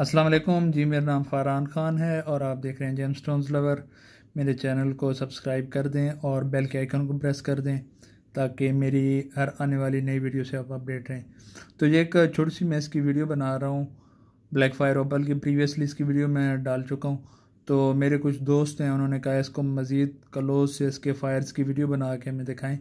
अस्सलाम वालेकुम जी मेरा नाम फ़ारान ख़ान है और आप देख रहे हैं जेम स्टोन्स लवर मेरे चैनल को सब्सक्राइब कर दें और बेल के आइकन को प्रेस कर दें ताकि मेरी हर आने वाली नई वीडियो से आप अपडेट रहें तो ये एक छोटी सी मैं इसकी वीडियो बना रहा हूँ ब्लैक फायर ओपल की प्रीवियसली इसकी वीडियो मैं डाल चुका हूँ तो मेरे कुछ दोस्त हैं उन्होंने कहा इसको मज़ीद क्लोज से इसके फायर्स की वीडियो बना के हमें दिखाएँ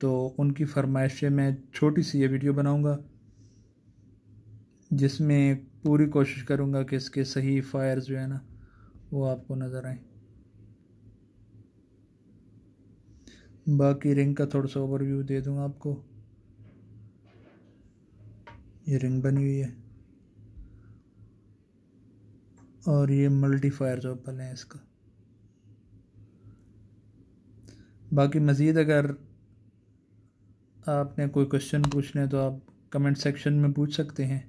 तो उनकी फरमाइश से मैं छोटी सी ये वीडियो बनाऊँगा जिसमें पूरी कोशिश करूँगा कि इसके सही फायर जो है ना वो आपको नज़र आए बाकी रिंग का थोड़ा सा ओवरव्यू दे दूँगा आपको ये रिंग बनी हुई है और ये मल्टीफायर पल है इसका बाकी मज़ीद अगर आपने कोई क्वेश्चन पूछना है तो आप कमेंट सेक्शन में पूछ सकते हैं